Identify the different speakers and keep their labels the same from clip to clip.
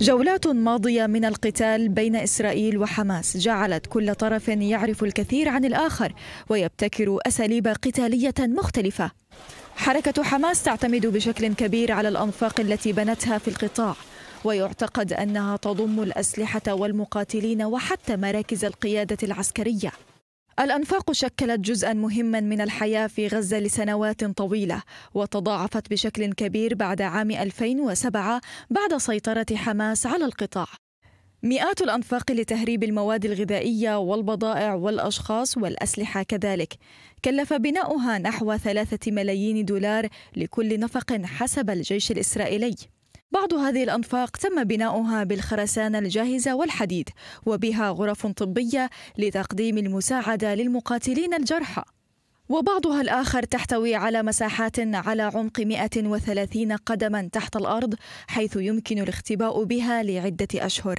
Speaker 1: جولات ماضية من القتال بين إسرائيل وحماس جعلت كل طرف يعرف الكثير عن الآخر ويبتكر أساليب قتالية مختلفة حركة حماس تعتمد بشكل كبير على الأنفاق التي بنتها في القطاع ويعتقد أنها تضم الأسلحة والمقاتلين وحتى مراكز القيادة العسكرية الأنفاق شكلت جزءا مهما من الحياة في غزة لسنوات طويلة وتضاعفت بشكل كبير بعد عام 2007 بعد سيطرة حماس على القطاع مئات الأنفاق لتهريب المواد الغذائية والبضائع والأشخاص والأسلحة كذلك كلف بناؤها نحو ثلاثة ملايين دولار لكل نفق حسب الجيش الإسرائيلي بعض هذه الأنفاق تم بناؤها بالخرسانة الجاهزة والحديد وبها غرف طبية لتقديم المساعدة للمقاتلين الجرحى وبعضها الآخر تحتوي على مساحات على عمق 130 قدما تحت الأرض حيث يمكن الاختباء بها لعدة أشهر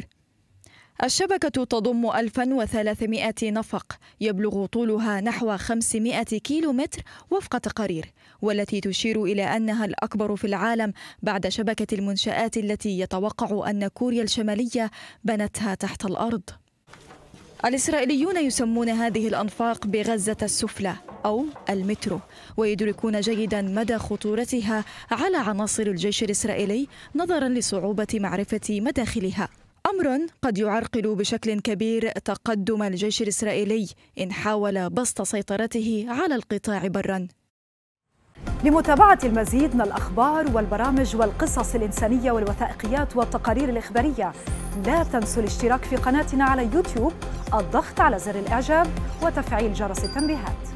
Speaker 1: الشبكة تضم 1300 نفق يبلغ طولها نحو 500 كيلومتر وفق تقارير والتي تشير إلى أنها الأكبر في العالم بعد شبكة المنشآت التي يتوقع أن كوريا الشمالية بنتها تحت الأرض الإسرائيليون يسمون هذه الأنفاق بغزة السفلى أو المترو ويدركون جيدا مدى خطورتها على عناصر الجيش الإسرائيلي نظرا لصعوبة معرفة مداخلها امر قد يعرقل بشكل كبير تقدم الجيش الاسرائيلي ان حاول بسط سيطرته على القطاع برا لمتابعة المزيد من الأخبار والبرامج والقصص الإنسانية
Speaker 2: والوثائقيات والتقارير الإخبارية لا تنسوا الاشتراك في قناتنا على يوتيوب الضغط على زر الإعجاب وتفعيل جرس التنبيهات